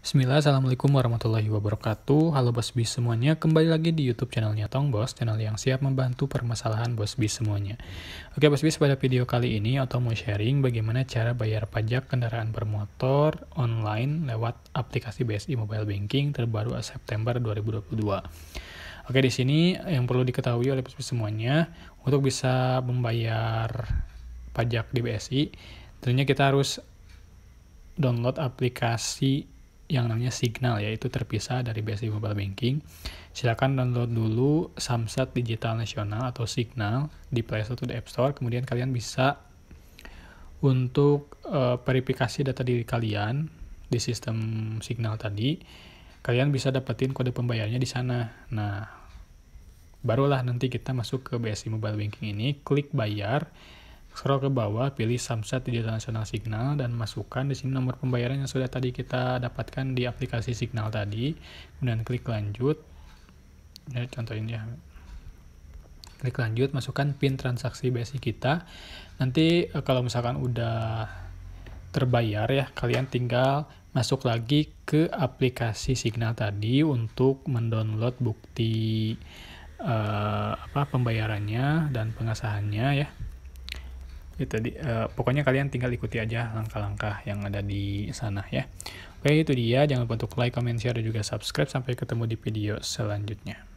Bismillah, Assalamualaikum warahmatullahi wabarakatuh. Halo Bos Bis semuanya, kembali lagi di YouTube channelnya Tong Bos, channel yang siap membantu permasalahan Bos Bis semuanya. Oke Bos Bis, pada video kali ini Oto mau sharing bagaimana cara bayar pajak kendaraan bermotor online lewat aplikasi BSI Mobile Banking terbaru September 2022. Oke, di sini yang perlu diketahui oleh Bos Bis semuanya, untuk bisa membayar pajak di BSI, tentunya kita harus download aplikasi yang namanya Signal ya itu terpisah dari BSI Mobile Banking. Silakan download dulu Samsat Digital Nasional atau Signal di Play Store atau di App Store. Kemudian kalian bisa untuk uh, verifikasi data diri kalian di sistem Signal tadi, kalian bisa dapetin kode pembayarannya di sana. Nah, barulah nanti kita masuk ke BSI Mobile Banking ini, klik bayar Scroll ke bawah, pilih Samsat di jalan Nasional Signal dan masukkan di sini nomor pembayaran yang sudah tadi kita dapatkan di aplikasi Signal tadi. Kemudian klik lanjut. Ya, ini ya. Klik lanjut, masukkan PIN transaksi BSI kita. Nanti eh, kalau misalkan udah terbayar ya, kalian tinggal masuk lagi ke aplikasi Signal tadi untuk mendownload bukti uh, apa pembayarannya dan pengasahannya ya itu di, uh, pokoknya kalian tinggal ikuti aja langkah-langkah yang ada di sana ya. Oke, itu dia. Jangan lupa untuk like, comment, share, dan juga subscribe. Sampai ketemu di video selanjutnya.